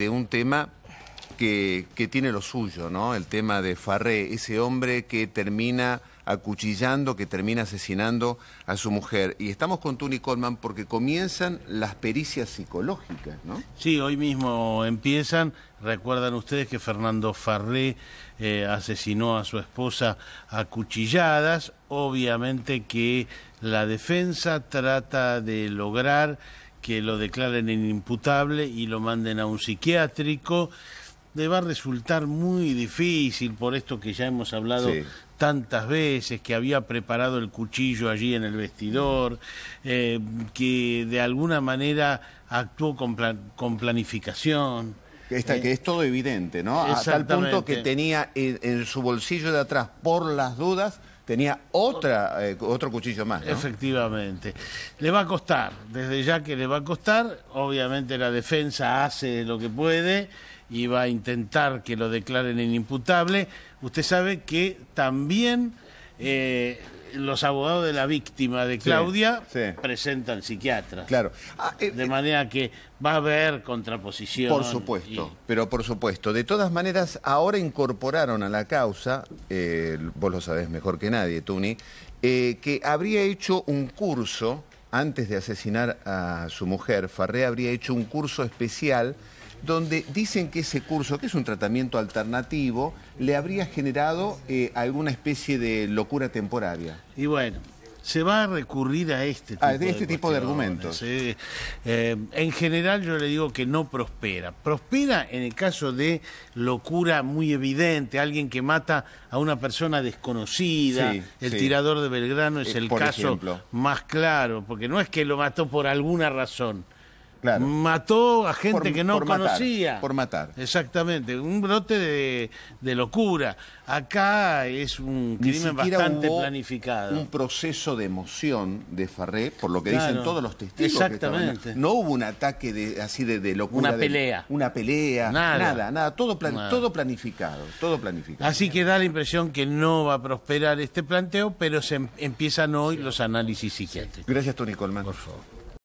de un tema que, tiene lo suyo, ¿no? El tema de Farré, ese hombre que termina acuchillando, que termina asesinando a su mujer. Y estamos con Tuni Coleman porque comienzan las pericias psicológicas, ¿no? Sí, hoy mismo empiezan. Recuerdan ustedes que Fernando Farré eh, asesinó a su esposa acuchilladas. Obviamente que la defensa trata de lograr que lo declaren inimputable y lo manden a un psiquiátrico. Le va a resultar muy difícil por esto que ya hemos hablado tantas veces, que había preparado el cuchillo allí en el vestidor, eh, que de alguna manera actuó con, planificación. Esta, que eh, es todo evidente, ¿no? A tal punto que tenía en su bolsillo de atrás, por las dudas, tenía otra, eh, otro cuchillo más. Efectivamente. Le va a costar, desde ya que le va a costar, obviamente la defensa hace lo que puede y va a intentar que lo declaren inimputable. Usted sabe que también... Eh, los abogados de la víctima de Claudia presentan psiquiatras. Claro. Ah, eh, de eh, manera que va a haber contraposición. Por supuesto, pero por supuesto. De todas maneras, ahora incorporaron a la causa, eh, vos lo sabés mejor que nadie, Tuni, que habría hecho un curso, antes de asesinar a su mujer, Farré habría hecho un curso especial donde dicen que ese curso, que es un tratamiento alternativo, le habría generado eh, alguna especie de locura temporaria. Y bueno, se va a recurrir a este ah, tipo, de, este argumentos. Eh, en general yo le digo que no prospera. Prospera en el caso de locura muy evidente, alguien que mata a una persona desconocida, el tirador de Belgrano es eh, el caso más claro, porque no es que lo mató por alguna razón, Mató a gente que no conocía. por matar. Exactamente, un brote de, locura. Acá es un crimen bastante planificado. Un proceso de emoción de Farré, por lo que dicen todos los testigos. Exactamente. no hubo un ataque de, así de, de locura. Una pelea. una pelea. Nada. Nada, Todo, todo planificado. Todo planificado. Así que da la impresión que no va a prosperar este planteo, pero se em, empiezan hoy los análisis siguientes Gracias, Tony Colman. Por favor.